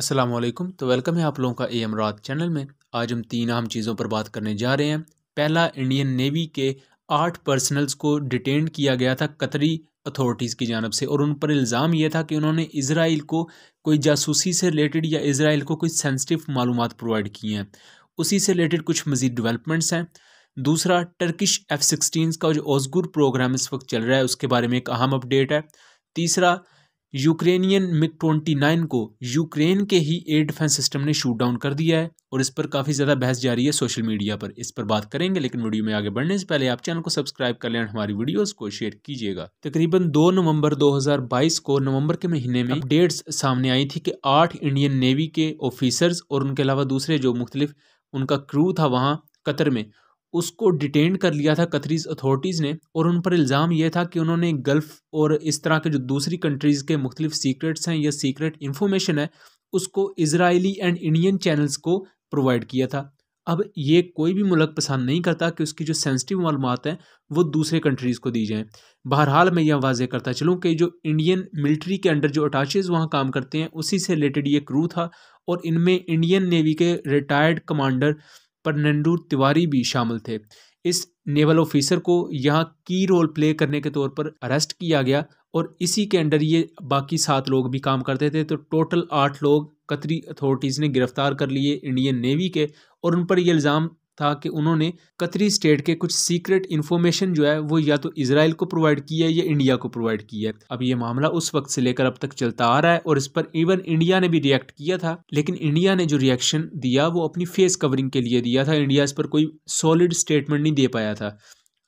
अस्सलाम वालेकुम तो वेलकम है आप लोगों का ए एम रात चैनल में आज हम तीन अहम चीज़ों पर बात करने जा रहे हैं पहला इंडियन नेवी के आठ पर्सनल्स को डिटेन किया गया था कतरी अथॉरिटीज़ की जानब से और उन पर इल्ज़ाम यह था कि उन्होंने इसराइल को कोई जासूसी से रिलेटेड या इसराइल को कोई सेंसिटिव मालूम प्रोवाइड की हैं उसी से रिलेटेड कुछ मज़ीद डेवलपमेंट्स हैं दूसरा टर्किश एफ़ सिक्सटीन का जो ओजगुर प्रोग्राम इस वक्त चल रहा है उसके बारे में एक अहम अपडेट है तीसरा यूक्रेनियन मिग 29 को यूक्रेन के ही एयर डिफेंस सिस्टम ने शूट डाउन कर दिया है और इस पर काफ़ी ज़्यादा बहस जारी है सोशल मीडिया पर इस पर बात करेंगे लेकिन वीडियो में आगे बढ़ने से पहले आप चैनल को सब्सक्राइब कर लें हमारी वीडियोस को शेयर कीजिएगा तकरीबन 2 नवंबर 2022 को नवंबर के महीने में अपडेट्स सामने आई थी कि आठ इंडियन नेवी के ऑफिसर्स और उनके अलावा दूसरे जो मुख्तलिफ उनका क्रू था वहाँ कतर में उसको डिटेन कर लिया था कतरीज अथॉरिटीज़ ने और उन पर इल्ज़ाम यह था कि उन्होंने गल्फ़ और इस तरह के जो दूसरी कंट्रीज़ के मुख्तलिफ सीक्रेट्स हैं या सीक्रेट इन्फॉर्मेशन है उसको इसराइली एंड इंडियन चैनल्स को प्रोवाइड किया था अब ये कोई भी मुल्क पसंद नहीं करता कि उसकी जो सेंसिटिव मालूम हैं वो दूसरे कंट्रीज़ को दी जाएँ बहरहाल मैं यह वाजे करता चलूँ कि जो इंडियन मिलिट्री के अंडर जो अटाचेज़ वहाँ काम करते हैं उसी से रिलेटेड ये क्रू था और इनमें इंडियन नेवी के रिटायर्ड कमांडर परनंडू तिवारी भी शामिल थे इस नेवल ऑफिसर को यहाँ की रोल प्ले करने के तौर पर अरेस्ट किया गया और इसी के अंडर ये बाकी सात लोग भी काम करते थे तो टोटल आठ लोग कतरी अथॉरिटीज़ ने गिरफ्तार कर लिए इंडियन नेवी के और उन पर यह इल्ज़ाम था कि उन्होंने कतरी स्टेट के कुछ सीक्रेट इन्फॉर्मेशन जो है वो या तो इसराइल को प्रोवाइड की है या इंडिया को प्रोवाइड की है अब ये मामला उस वक्त से लेकर अब तक चलता आ रहा है और इस पर इवन इंडिया ने भी रिएक्ट किया था लेकिन इंडिया ने जो रिएक्शन दिया वो अपनी फेस कवरिंग के लिए दिया था इंडिया इस पर कोई सॉलिड स्टेटमेंट नहीं दे पाया था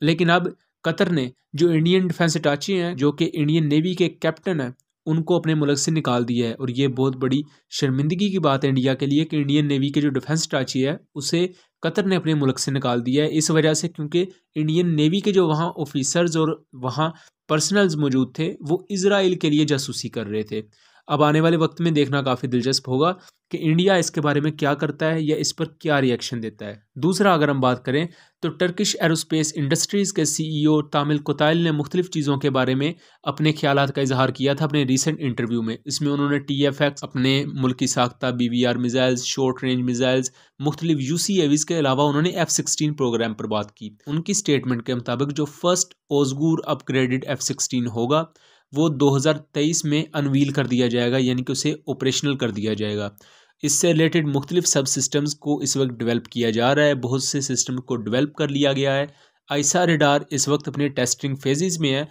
लेकिन अब कतर ने जो इंडियन डिफेंस अटाची हैं जो कि इंडियन नेवी के कैप्टन हैं उनको अपने मुल्क से निकाल दिया है और ये बहुत बड़ी शर्मिंदगी की बात है इंडिया के लिए कि इंडियन नेवी के जो डिफेंस टाची है उसे कतर ने अपने मुल्क से निकाल दिया है इस वजह से क्योंकि इंडियन नेवी के जो वहाँ ऑफिसर्स और वहाँ पर्सनल्स मौजूद थे वो इसराइल के लिए जासूसी कर रहे थे अब आने वाले वक्त में देखना काफ़ी दिलचस्प होगा कि इंडिया इसके बारे में क्या करता है या इस पर क्या रिएक्शन देता है दूसरा अगर हम बात करें तो टर्किश एरोस्पेस इंडस्ट्रीज़ के सीईओ तामिल कोतायल ने मुख्तलिफ़ चीज़ों के बारे में अपने ख्याल का इजहार किया था अपने रिसेंट इंटरव्यू में इसमें उन्होंने टी एफ एक्स अपने मुल्क की साख्ता B V R missiles short range missiles मुख्तलिफ यू सी एवीज़ के अलावा उन्होंने एफ़ सिक्सटीन प्रोग्राम पर बात की उनकी स्टेटमेंट के मुताबिक जो first Ozgur upgraded F sixteen होगा वो 2023 में अनवील कर दिया जाएगा यानी कि उसे ऑपरेशनल कर दिया जाएगा इससे रिलेटेड मुख्तलिफ सब सिस्टम्स को इस वक्त डेवलप किया जा रहा है बहुत से सिस्टम को डेवलप कर लिया गया है आइसा रेडार इस वक्त अपने टेस्टिंग फेजेस में है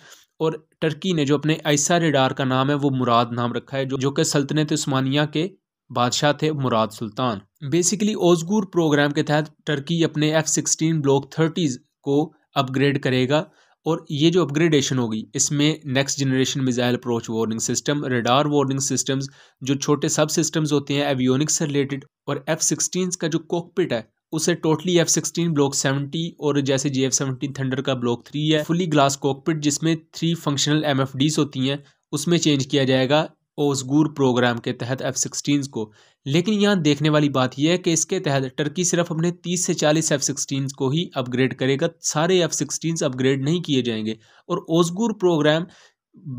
और टर्की ने जो अपने आइसा रेडार का नाम है वो मुराद नाम रखा है जो जो कि सल्तनत स्मानिया के बादशाह थे मुराद सुल्तान बेसिकली ओजगूर प्रोग्राम के तहत टर्की अपने एफ सिक्सटीन ब्लॉक थर्टीज़ को अपग्रेड करेगा और ये जो अपग्रेडेशन होगी इसमें next generation missile approach warning system radar warning systems जो छोटे सब सिस्टम्स होते हैं एवियोनिक्स से रिलेटेड और एफ सिक्सटीन का जो कॉकपिट है उसे totally F sixteen block seventy और जैसे जी एफ सेवेंटीन थंडर का ब्लॉक थ्री है फुली ग्लास कॉकपिट जिसमें three functional M F Ds होती हैं उसमें चेंज किया जाएगा ओसगूर प्रोग्राम के तहत एफ सिक्सटीन को लेकिन यहाँ देखने वाली बात यह है कि इसके तहत टर्की सिर्फ अपने 30 से 40 एफ सिक्सटीन को ही अपग्रेड करेगा सारे एफ सिक्सटीन अपग्रेड नहीं किए जाएंगे और ओजगुर प्रोग्राम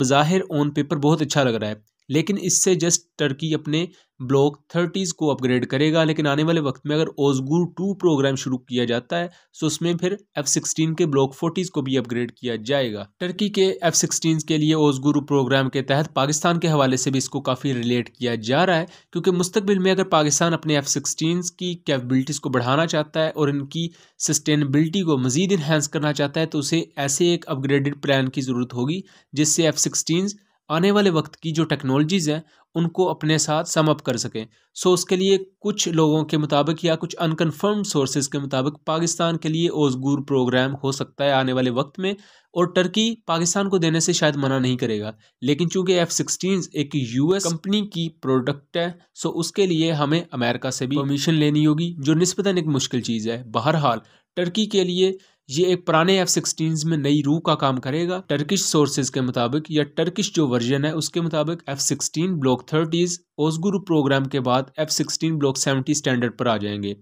बज़ाहिर ऑन पेपर बहुत अच्छा लग रहा है लेकिन इससे जस्ट टर्की अपने ब्लॉक थर्टीज़ को अपग्रेड करेगा लेकिन आने वाले वक्त में अगर ओजगुर टू प्रोग्राम शुरू किया जाता है तो उसमें फिर एफ सिक्सटीन के ब्लॉक फोर्टीज़ को भी अपग्रेड किया जाएगा टर्की के एफ सिक्सटीन के लिए ओजगुर प्रोग्राम के तहत पाकिस्तान के हवाले से भी इसको काफ़ी रिलेट किया जा रहा है क्योंकि मुस्तबिल में अगर पाकिस्तान अपने एफ सिक्सटीन की कैपेबिलिटीज़ को बढ़ाना चाहता है और इनकी सस्टेनेबिलिटी को मज़ीद इन्हेंस करना चाहता है तो उसे ऐसे एक अपग्रेडेड प्लान की ज़रूरत होगी जिससे एफ सिक्सटीन आने वाले वक्त की जो टेक्नोलॉजीज़ हैं उनको अपने साथ सम अप कर सकें सो उसके लिए कुछ लोगों के मुताबिक या कुछ अनकन्फर्म सोर्सेज के मुताबिक पाकिस्तान के लिए ओजगूर प्रोग्राम हो सकता है आने वाले वक्त में और टर्की पाकिस्तान को देने से शायद मना नहीं करेगा लेकिन चूंकि एफ़ सिक्सटीन एक यूएस कंपनी की प्रोडक्ट है सो उसके लिए हमें अमेरिका से भी परमिशन लेनी होगी जो नस्बता एक मुश्किल चीज़ है बहरहाल टर्की के लिए ये एक पुराने एफ सिक्सटीन में नई रूह का काम करेगा टर्किश सोर्सेज के मुताबिक या टर्किश जो वर्जन है उसके मुताबिक F sixteen block thirties Ozgur programme के बाद F sixteen block seventy standard पर आ जाएंगे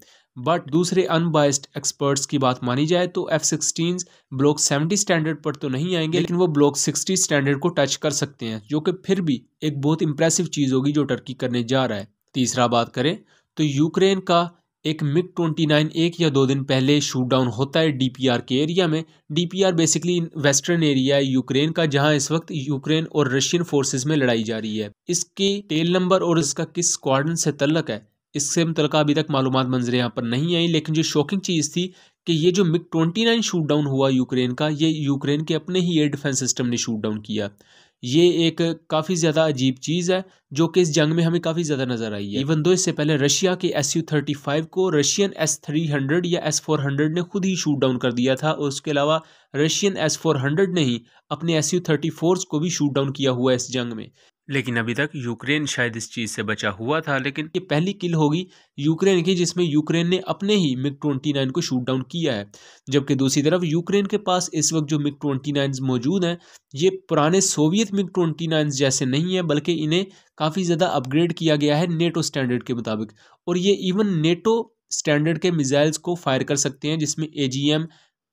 बट दूसरे अनबायस्ड एक्सपर्ट्स की बात मानी जाए तो F sixteen block seventy standard पर तो नहीं आएंगे लेकिन वो ब्लॉक सिक्सटी स्टैंडर्ड को टच कर सकते हैं जो कि फिर भी एक बहुत इंप्रेसिव चीज़ होगी जो टर्की करने जा रहा है तीसरा बात करें तो यूक्रेन का एक मिग ट्वेंटी नाइन एक या दो दिन पहले शूट डाउन होता है डीपीआर के एरिया में डीपीआर बेसिकली वेस्टर्न एरिया है यूक्रेन का जहां इस वक्त यूक्रेन और रशियन फोर्सेस में लड़ाई जा रही है इसकी टेल नंबर और इसका किस स्क्वाडन से तल्लक है इससे मुतल अभी तक मालूम मंजर यहाँ पर नहीं आई लेकिन जो शॉकिंग चीज़ थी कि ये जो MiG twenty nine shoot down हुआ यूक्रेन का ये यूक्रेन के अपने ही एयर डिफेंस सिस्टम ने शूट डाउन किया ये एक काफ़ी ज़्यादा अजीब चीज़ है जो कि इस जंग में हमें काफ़ी ज़्यादा नज़र आई है इवन दो इससे पहले रशिया के एस यू थर्टी फाइव को रशियन एस थ्री हंड्रेड या एस फोर हंड्रेड ने खुद ही शूट डाउन कर दिया था और उसके अलावा रशियन एस फोर हंड्रेड ने ही अपने एस यू थर्टी फोर को भी शूट डाउन किया हुआ है इस जंग में लेकिन अभी तक यूक्रेन शायद इस चीज़ से बचा हुआ था लेकिन ये पहली किल होगी यूक्रेन की जिसमें यूक्रेन ने अपने ही मिग ट्वेंटी नाइन को शूट डाउन किया है जबकि दूसरी तरफ यूक्रेन के पास इस वक्त जो मिग ट्वेंटी नाइन मौजूद हैं ये पुराने सोवियत मिग ट्वेंटी नाइन जैसे नहीं है बल्कि इन्हें काफ़ी ज़्यादा अपग्रेड किया गया है नेटो स्टैंडर्ड के मुताबिक और ये इवन नेटो स्टैंडर्ड के मिज़ाइल्स को फायर कर सकते हैं जिसमें ए जी एम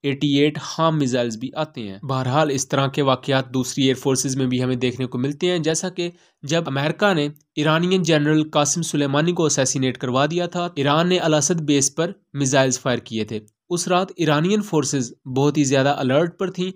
88 हाम मिज़ाइल्स भी आते हैं बहरहाल इस तरह के वाकत दूसरी एयरफोर्सेज में भी हमें देखने को मिलते हैं जैसा कि जब अमेरिका ने ईरानियन जनरल कासिम सुलेमानी को असैसिनेट करवा दिया था ईरान ने अलासद बेस पर मिज़ाइल्स फायर किए थे उस रात ईरानियन फोर्सेज बहुत ही ज़्यादा अलर्ट पर थी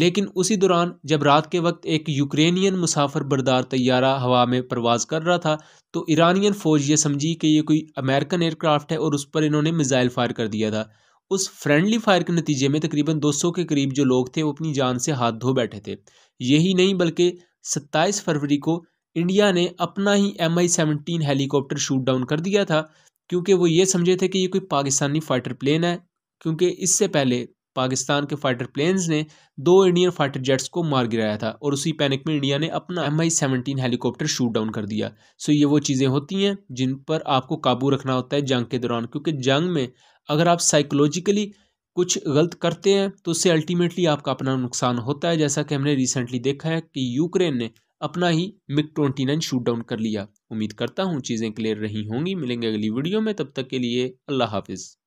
लेकिन उसी दौरान जब रात के वक्त एक यूक्रेनियन मुसाफर बरदार तैयारा हवा में परवाज़ कर रहा था तो ईरानियन फ़ौज ये समझी कि ये कोई अमेरिकन एयरक्राफ्ट है और उस पर इन्होंने मिज़ाइल फायर कर दिया था उस फ्रेंडली फायर के नतीजे में तकरीबन 200 के करीब जो लोग थे वो अपनी जान से हाथ धो बैठे थे यही नहीं बल्कि 27 फरवरी को इंडिया ने अपना ही M I seventeen helicopter shoot down कर दिया था क्योंकि वो ये समझे थे कि ये कोई पाकिस्तानी फाइटर प्लेन है क्योंकि इससे पहले पाकिस्तान के फाइटर प्लेन्स ने दो इंडियन फाइटर जेट्स को मार गिराया था और उसी पैनिक में इंडिया ने अपना M I seventeen helicopter shoot down कर दिया सो ये वो चीज़ें होती हैं जिन पर आपको काबू रखना होता है जंग के दौरान क्योंकि जंग में अगर आप साइकोलॉजिकली कुछ गलत करते हैं तो उससे अल्टीमेटली आपका अपना नुकसान होता है जैसा कि हमने रिसेंटली देखा है कि यूक्रेन ने अपना ही MiG twenty nine shoot down कर लिया उम्मीद करता हूँ चीज़ें क्लियर रही होंगी मिलेंगे अगली वीडियो में तब तक के लिए अल्लाह हाफिज़